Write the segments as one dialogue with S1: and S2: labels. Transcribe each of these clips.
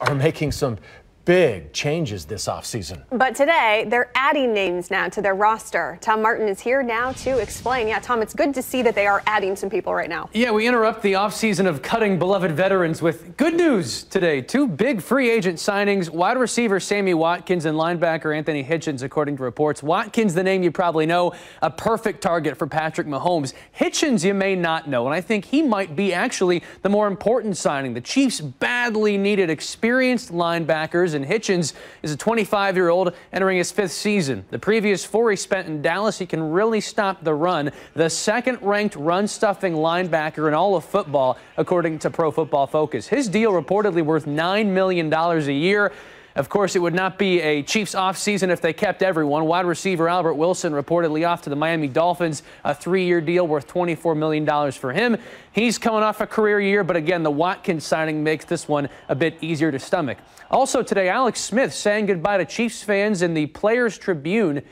S1: are making some big changes this offseason.
S2: But today, they're adding names now to their roster. Tom Martin is here now to explain. Yeah, Tom, it's good to see that they are adding some people right now.
S3: Yeah, we interrupt the offseason of cutting beloved veterans with good news today. Two big free agent signings, wide receiver Sammy Watkins and linebacker Anthony Hitchens, according to reports. Watkins, the name you probably know, a perfect target for Patrick Mahomes. Hitchens, you may not know, and I think he might be actually the more important signing. The Chiefs badly needed experienced linebackers Susan Hitchens is a 25-year-old entering his fifth season. The previous four he spent in Dallas, he can really stop the run. The second-ranked run-stuffing linebacker in all of football, according to Pro Football Focus. His deal reportedly worth $9 million a year. Of course, it would not be a Chiefs offseason if they kept everyone. Wide receiver Albert Wilson reportedly off to the Miami Dolphins, a three-year deal worth $24 million for him. He's coming off a career year, but again, the Watkins signing makes this one a bit easier to stomach. Also today, Alex Smith saying goodbye to Chiefs fans in the Players Tribune.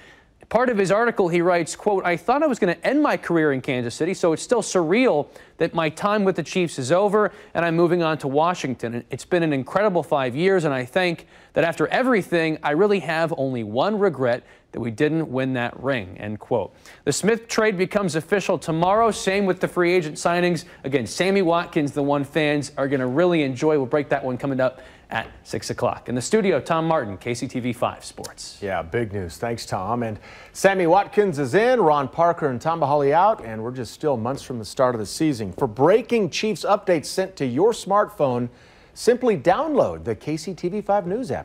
S3: Part of his article, he writes, quote, I thought I was going to end my career in Kansas City, so it's still surreal that my time with the Chiefs is over and I'm moving on to Washington. It's been an incredible five years, and I think that after everything, I really have only one regret, that we didn't win that ring, end quote. The Smith trade becomes official tomorrow. Same with the free agent signings. Again, Sammy Watkins, the one fans are going to really enjoy. We'll break that one coming up at 6 o'clock. In the studio, Tom Martin, KCTV 5 Sports.
S1: Yeah, big news. Thanks, Tom. And Sammy Watkins is in, Ron Parker and Tom Bahali out, and we're just still months from the start of the season. For breaking Chiefs updates sent to your smartphone, simply download the KCTV 5 News app.